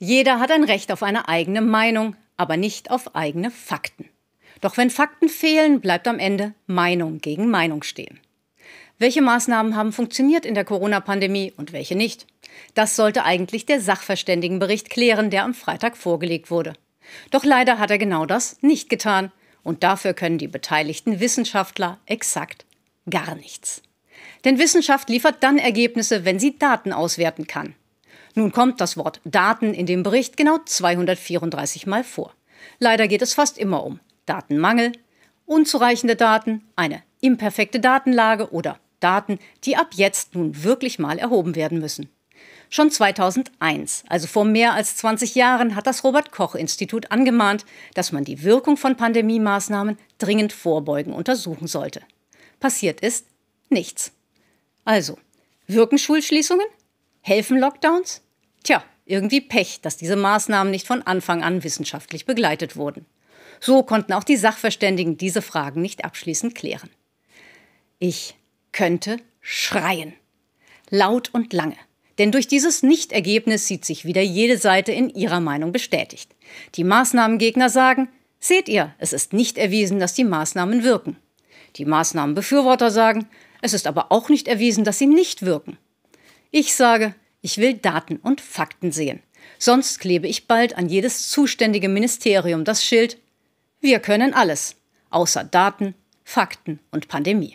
Jeder hat ein Recht auf eine eigene Meinung, aber nicht auf eigene Fakten. Doch wenn Fakten fehlen, bleibt am Ende Meinung gegen Meinung stehen. Welche Maßnahmen haben funktioniert in der Corona-Pandemie und welche nicht? Das sollte eigentlich der Sachverständigenbericht klären, der am Freitag vorgelegt wurde. Doch leider hat er genau das nicht getan. Und dafür können die beteiligten Wissenschaftler exakt gar nichts. Denn Wissenschaft liefert dann Ergebnisse, wenn sie Daten auswerten kann. Nun kommt das Wort Daten in dem Bericht genau 234 Mal vor. Leider geht es fast immer um Datenmangel, unzureichende Daten, eine imperfekte Datenlage oder Daten, die ab jetzt nun wirklich mal erhoben werden müssen. Schon 2001, also vor mehr als 20 Jahren, hat das Robert Koch Institut angemahnt, dass man die Wirkung von Pandemie-Maßnahmen dringend vorbeugen untersuchen sollte. Passiert ist nichts. Also, wirken Schulschließungen? Helfen Lockdowns? Tja, irgendwie Pech, dass diese Maßnahmen nicht von Anfang an wissenschaftlich begleitet wurden. So konnten auch die Sachverständigen diese Fragen nicht abschließend klären. Ich könnte schreien. Laut und lange. Denn durch dieses Nichtergebnis sieht sich wieder jede Seite in ihrer Meinung bestätigt. Die Maßnahmengegner sagen, seht ihr, es ist nicht erwiesen, dass die Maßnahmen wirken. Die Maßnahmenbefürworter sagen, es ist aber auch nicht erwiesen, dass sie nicht wirken. Ich sage, ich will Daten und Fakten sehen. Sonst klebe ich bald an jedes zuständige Ministerium das Schild Wir können alles, außer Daten, Fakten und Pandemie.